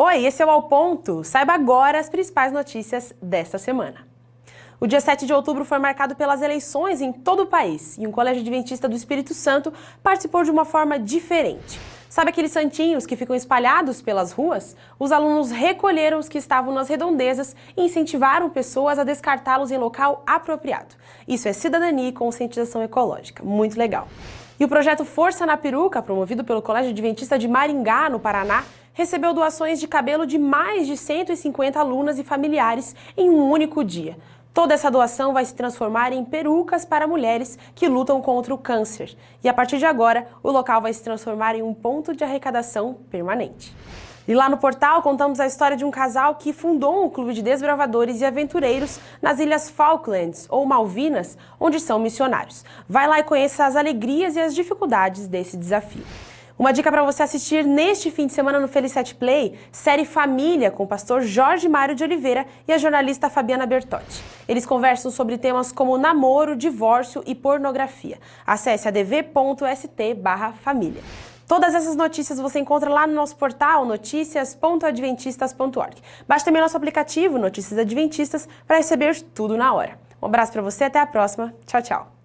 Oi, esse é o Ao Ponto. Saiba agora as principais notícias desta semana. O dia 7 de outubro foi marcado pelas eleições em todo o país e um colégio adventista do Espírito Santo participou de uma forma diferente. Sabe aqueles santinhos que ficam espalhados pelas ruas? Os alunos recolheram os que estavam nas redondezas e incentivaram pessoas a descartá-los em local apropriado. Isso é cidadania e conscientização ecológica. Muito legal. E o projeto Força na Peruca, promovido pelo Colégio Adventista de Maringá, no Paraná, recebeu doações de cabelo de mais de 150 alunas e familiares em um único dia. Toda essa doação vai se transformar em perucas para mulheres que lutam contra o câncer. E a partir de agora, o local vai se transformar em um ponto de arrecadação permanente. E lá no portal contamos a história de um casal que fundou um clube de desbravadores e aventureiros nas Ilhas Falklands ou Malvinas, onde são missionários. Vai lá e conheça as alegrias e as dificuldades desse desafio. Uma dica para você assistir neste fim de semana no Felicete Play, série Família com o pastor Jorge Mário de Oliveira e a jornalista Fabiana Bertotti. Eles conversam sobre temas como namoro, divórcio e pornografia. Acesse adv.st barra família. Todas essas notícias você encontra lá no nosso portal noticias.adventistas.org. Baixe também nosso aplicativo Notícias Adventistas para receber tudo na hora. Um abraço para você, até a próxima. Tchau, tchau.